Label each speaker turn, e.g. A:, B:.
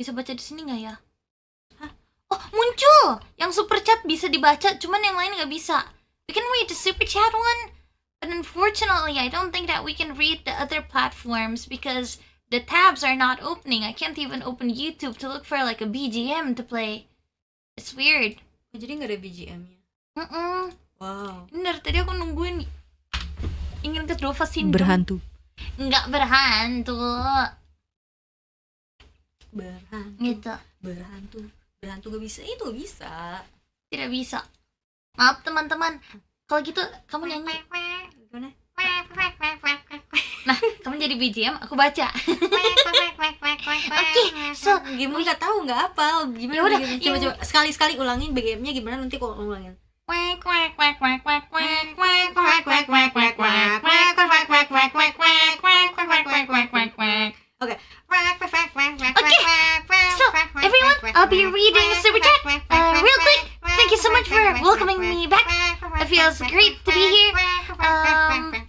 A: bisa baca di sini nggak ya Hah? oh muncul yang super chat bisa dibaca cuman yang lain nggak bisa we can read the super chat one but unfortunately I don't think that we can read the other platforms because the tabs are not opening I can't even open YouTube to look for like a BGM to play it's weird oh, jadi nggak ada bgm ya? mm -mm. wow Ntar tadi aku nungguin ingin ke Drova berhantu nggak berhantu berhantu gitu berhantu berhantu gak bisa itu gak bisa tidak bisa maaf teman-teman kalau gitu kamu nyanyi gimana nah kamu jadi BGM aku baca oke
B: so gimana nggak tahu nggak apa gimana ya udah coba ya coba sekali sekali ulangin bgmnya
C: gimana nanti kok ulangin Oke, Okay, so everyone, I'll be reading Super Chat uh, real quick. Thank you so much for welcoming me back. It feels great to be here. Um,